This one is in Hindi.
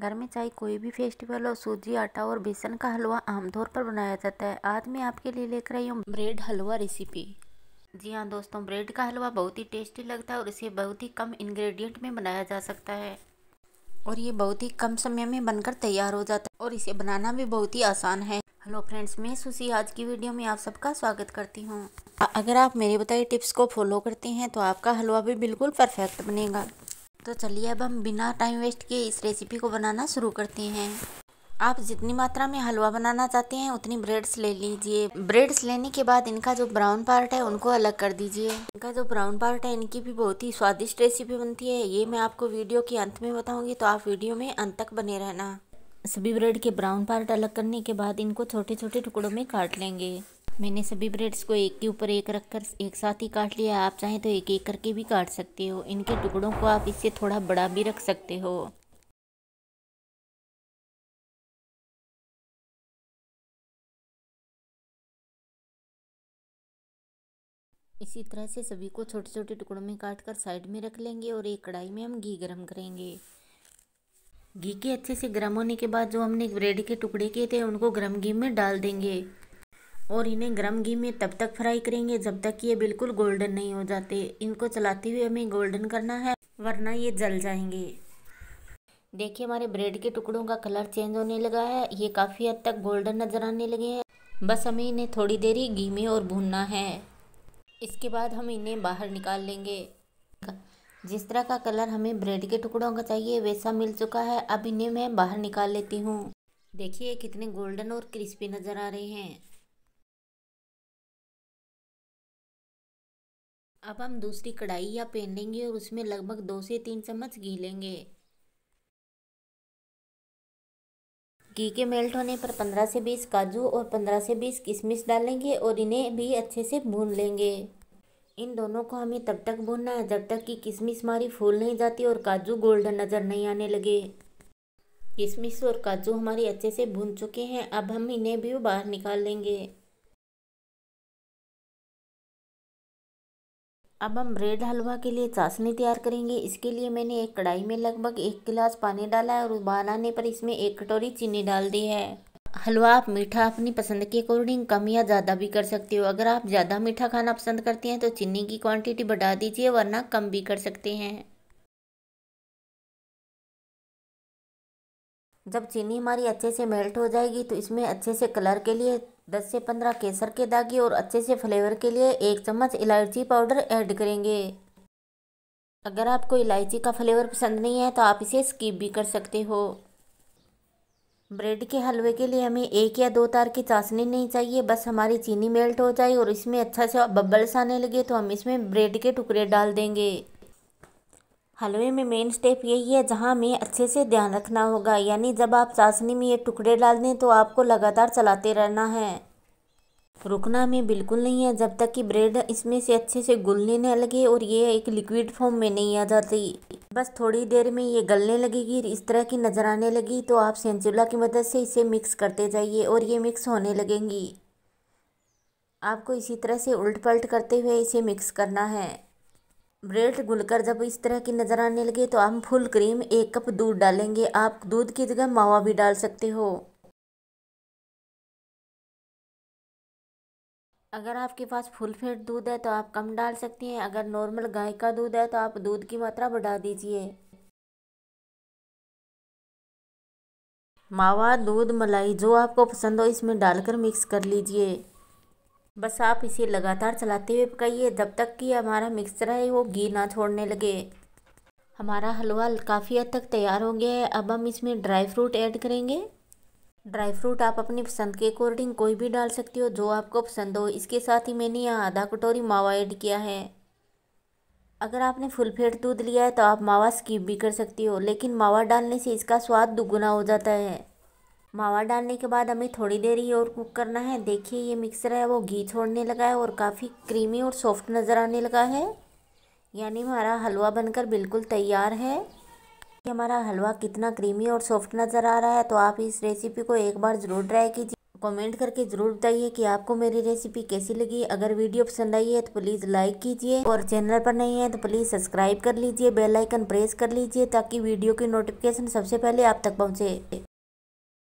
घर में चाहे कोई भी फेस्टिवल हो सूजी आटा और बेसन का हलवा आमतौर पर बनाया जाता है आज मैं आपके लिए लेकर आई हूँ ब्रेड हलवा रेसिपी जी हाँ दोस्तों ब्रेड का हलवा बहुत ही टेस्टी लगता है और इसे बहुत ही कम इंग्रेडिएंट में बनाया जा सकता है और ये बहुत ही कम समय में बनकर तैयार हो जाता है और इसे बनाना भी बहुत ही आसान है हेलो फ्रेंड्स मैं सुशी आज की वीडियो में आप सबका स्वागत करती हूँ अगर आप मेरे बताए टिप्स को फॉलो करते हैं तो आपका हलवा भी बिल्कुल परफेक्ट बनेगा तो चलिए अब हम बिना टाइम वेस्ट किए इस रेसिपी को बनाना शुरू करते हैं आप जितनी मात्रा में हलवा बनाना चाहते हैं उतनी ब्रेड्स ले लीजिए ब्रेड्स लेने के बाद इनका जो ब्राउन पार्ट है उनको अलग कर दीजिए इनका जो ब्राउन पार्ट है इनकी भी बहुत ही स्वादिष्ट रेसिपी बनती है ये मैं आपको वीडियो के अंत में बताऊंगी तो आप वीडियो में अंत तक बने रहना सभी ब्रेड के ब्राउन पार्ट अलग करने के बाद इनको छोटे छोटे टुकड़ों में काट लेंगे मैंने सभी ब्रेड्स को एक के ऊपर एक रखकर एक साथ ही काट लिया आप चाहें तो एक एक करके भी काट सकते हो इनके टुकड़ों को आप इससे थोड़ा बड़ा भी रख सकते हो इसी तरह से सभी को छोटे छोटे टुकड़ों में काट कर साइड में रख लेंगे और एक कढ़ाई में हम घी गर्म करेंगे घी के अच्छे से गर्म होने के बाद जो हमने ब्रेड के टुकड़े किए थे उनको गर्म घी में डाल देंगे और इन्हें गर्म घी में तब तक फ्राई करेंगे जब तक ये बिल्कुल गोल्डन नहीं हो जाते इनको चलाते हुए हमें गोल्डन करना है वरना ये जल जाएंगे देखिए हमारे ब्रेड के टुकड़ों का कलर चेंज होने लगा है ये काफ़ी हद तक गोल्डन नज़र आने लगे हैं बस हमें इन्हें थोड़ी देर ही घी में और भूनना है इसके बाद हम इन्हें बाहर निकाल लेंगे जिस तरह का कलर हमें ब्रेड के टुकड़ों का चाहिए वैसा मिल चुका है अब इन्हें मैं बाहर निकाल लेती हूँ देखिए कितने गोल्डन और क्रिस्पी नज़र आ रहे हैं अब हम दूसरी कढ़ाई या पेन लेंगे और उसमें लगभग दो से तीन चम्मच घी लेंगे घी के मेल्ट होने पर पंद्रह से बीस काजू और पंद्रह से बीस किशमिश डालेंगे और इन्हें भी अच्छे से भून लेंगे इन दोनों को हमें तब तक भूनना है जब तक कि किशमिश हमारी फूल नहीं जाती और काजू गोल्डन नज़र नहीं आने लगे किशमिश और काजू हमारे अच्छे से भून चुके हैं अब हम इन्हें भी बाहर निकाल लेंगे अब हम ब्रेड हलवा के लिए चाशनी तैयार करेंगे इसके लिए मैंने एक कढ़ाई में लगभग एक गिलास पानी डाला है और उबाल आने पर इसमें एक कटोरी चीनी डाल दी है हलवा आप मीठा अपनी पसंद के अकॉर्डिंग कम या ज़्यादा भी कर सकते हो अगर आप ज़्यादा मीठा खाना पसंद करते हैं तो चीनी की क्वांटिटी बढ़ा दीजिए वरना कम भी कर सकते हैं जब चीनी हमारी अच्छे से मेल्ट हो जाएगी तो इसमें अच्छे से कलर के लिए दस से पंद्रह केसर के दागे और अच्छे से फ्लेवर के लिए एक चम्मच इलायची पाउडर ऐड करेंगे अगर आपको इलायची का फ्लेवर पसंद नहीं है तो आप इसे स्किप भी कर सकते हो ब्रेड के हलवे के लिए हमें एक या दो तार की चाशनी नहीं चाहिए बस हमारी चीनी मेल्ट हो जाए और इसमें अच्छा सा बबल्स आने लगे तो हम इसमें ब्रेड के टुकड़े डाल देंगे हलवे में मेन स्टेप यही है जहाँ में अच्छे से ध्यान रखना होगा यानी जब आप चाशनी में ये टुकड़े डाल दें तो आपको लगातार चलाते रहना है रुकना में बिल्कुल नहीं है जब तक कि ब्रेड इसमें से अच्छे से गुलने न लगे और ये एक लिक्विड फॉर्म में नहीं आ जाती बस थोड़ी देर में ये गलने लगेगी इस तरह की नज़र आने लगी तो आप सेंचुला की मदद से इसे मिक्स करते जाइए और ये मिक्स होने लगेंगी आपको इसी तरह से उल्ट पलट करते हुए इसे मिक्स करना है ब्रेड गुलकर जब इस तरह की नज़र आने लगे तो हम फुल क्रीम एक कप दूध डालेंगे आप दूध की जगह मावा भी डाल सकते हो अगर आपके पास फुल फेट दूध है तो आप कम डाल सकते हैं अगर नॉर्मल गाय का दूध है तो आप दूध की मात्रा बढ़ा दीजिए मावा दूध मलाई जो आपको पसंद हो इसमें डालकर मिक्स कर लीजिए बस आप इसे लगातार चलाते हुए पकाइए जब तक कि हमारा मिक्सचर है वो घी ना छोड़ने लगे हमारा हलवा काफ़ी हद तक तैयार हो गया है अब हम इसमें ड्राई फ्रूट ऐड करेंगे ड्राई फ्रूट आप अपनी पसंद के अकॉर्डिंग कोई भी डाल सकते हो जो आपको पसंद हो इसके साथ ही मैंने यहाँ आधा कटोरी मावा ऐड किया है अगर आपने फुल फेट दूध लिया है तो आप मावा स्किप भी कर सकती हो लेकिन मावा डालने से इसका स्वाद दुगुना हो जाता है मावा डालने के बाद हमें थोड़ी देर ही और कुक करना है देखिए ये मिक्सर है वो घी छोड़ने लगा है और काफ़ी क्रीमी और सॉफ्ट नज़र आने लगा है यानी हमारा हलवा बनकर बिल्कुल तैयार है कि हमारा हलवा कितना क्रीमी और सॉफ्ट नज़र आ रहा है तो आप इस रेसिपी को एक बार ज़रूर ट्राई कीजिए कमेंट करके ज़रूर बताइए कि आपको मेरी रेसिपी कैसी लगी अगर वीडियो पसंद आई है तो प्लीज़ लाइक कीजिए और चैनल पर नहीं है तो प्लीज़ सब्सक्राइब कर लीजिए बेल आइकन प्रेस कर लीजिए ताकि वीडियो की नोटिफिकेशन सबसे पहले आप तक पहुँचे